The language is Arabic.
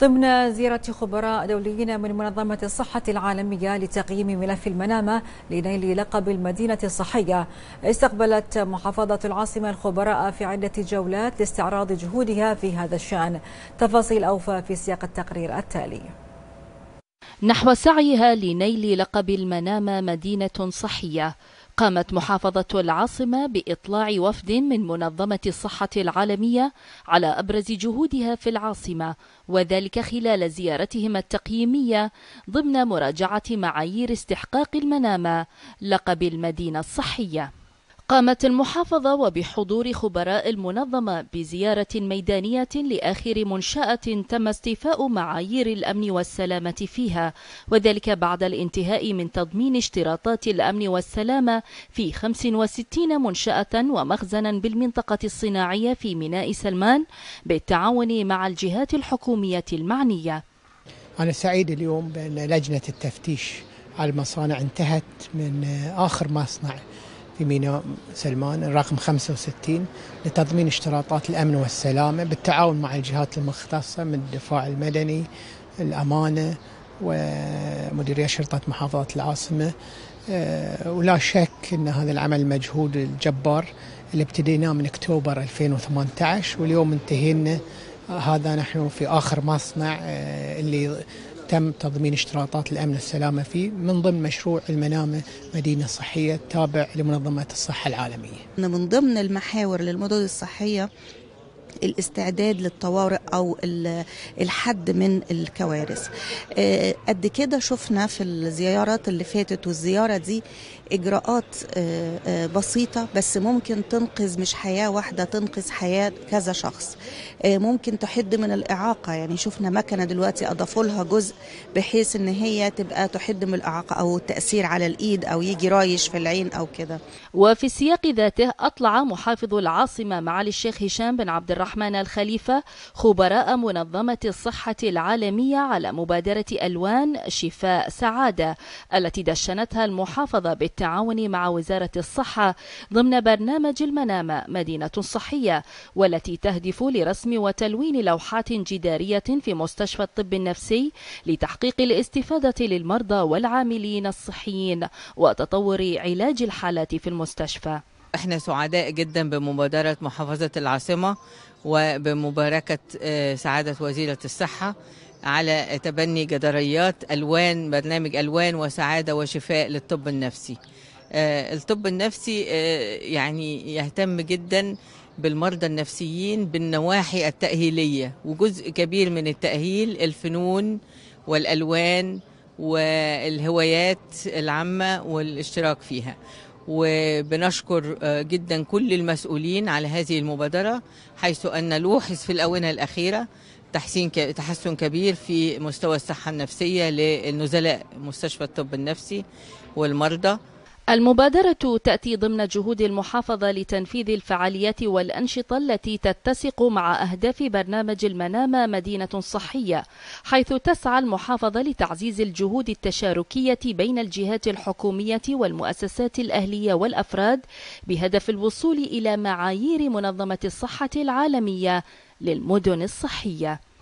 ضمن زيارة خبراء دوليين من منظمة الصحة العالمية لتقييم ملف المنامة لنيل لقب المدينة الصحية استقبلت محافظة العاصمة الخبراء في عدة جولات لاستعراض جهودها في هذا الشأن تفاصيل أوفى في سياق التقرير التالي نحو سعيها لنيل لقب المنامة مدينة صحية قامت محافظة العاصمة بإطلاع وفد من منظمة الصحة العالمية على أبرز جهودها في العاصمة وذلك خلال زيارتهم التقييمية ضمن مراجعة معايير استحقاق المنامة لقب المدينة الصحية قامت المحافظة وبحضور خبراء المنظمة بزيارة ميدانية لآخر منشأة تم استيفاء معايير الأمن والسلامة فيها وذلك بعد الانتهاء من تضمين اشتراطات الأمن والسلامة في 65 منشأة ومخزنا بالمنطقة الصناعية في ميناء سلمان بالتعاون مع الجهات الحكومية المعنية أنا سعيد اليوم بأن لجنة التفتيش على المصانع انتهت من آخر مصنع في ميناء سلمان الرقم 65 لتضمين اشتراطات الأمن والسلامة بالتعاون مع الجهات المختصة من الدفاع المدني الأمانة ومديرية شرطة محافظة العاصمة آه، ولا شك أن هذا العمل مجهود الجبار اللي ابتديناه من أكتوبر 2018 واليوم انتهينا هذا نحن في آخر مصنع آه، اللي تم تضمين اشتراطات الامن والسلامه فيه من ضمن مشروع المنامه مدينه صحيه تابع لمنظمه الصحه العالميه. من ضمن المحاور للمدن الصحيه الاستعداد للطوارئ او الحد من الكوارث آه، قد كده شفنا في الزيارات اللي فاتت والزياره دي اجراءات آه، آه، بسيطه بس ممكن تنقذ مش حياه واحده تنقذ حياه كذا شخص ممكن تحد من الاعاقه يعني شفنا مكنه دلوقتي اضافوا لها جزء بحيث ان هي تبقى تحد من الاعاقه او التاثير على الايد او يجي رايش في العين او كده وفي السياق ذاته اطلع محافظ العاصمه معالي الشيخ هشام بن عبد الرحمن الرحمن الخليفة خبراء منظمة الصحة العالمية على مبادرة ألوان شفاء سعادة التي دشنتها المحافظة بالتعاون مع وزارة الصحة ضمن برنامج المنامة مدينة صحية والتي تهدف لرسم وتلوين لوحات جدارية في مستشفى الطب النفسي لتحقيق الاستفادة للمرضى والعاملين الصحيين وتطور علاج الحالات في المستشفى احنا سعداء جدا بمبادرة محافظة العاصمة وبمباركة آه، سعادة وزيرة الصحة على تبني جداريات ألوان برنامج ألوان وسعادة وشفاء للطب النفسي آه، الطب النفسي آه، يعني يهتم جدا بالمرضى النفسيين بالنواحي التأهيلية وجزء كبير من التأهيل الفنون والألوان والهوايات العامة والاشتراك فيها وبنشكر آه، جدا كل المسؤولين على هذه المبادرة حيث أن لوحظ في الآونة الأخيرة تحسين تحسن كبير في مستوى الصحة النفسية للنزلاء مستشفى الطب النفسي والمرضى المبادرة تأتي ضمن جهود المحافظة لتنفيذ الفعاليات والأنشطة التي تتسق مع أهداف برنامج المنامة مدينة صحية، حيث تسعى المحافظة لتعزيز الجهود التشاركية بين الجهات الحكومية والمؤسسات الأهلية والأفراد بهدف الوصول إلى معايير منظمة الصحة العالمية للمدن الصحية.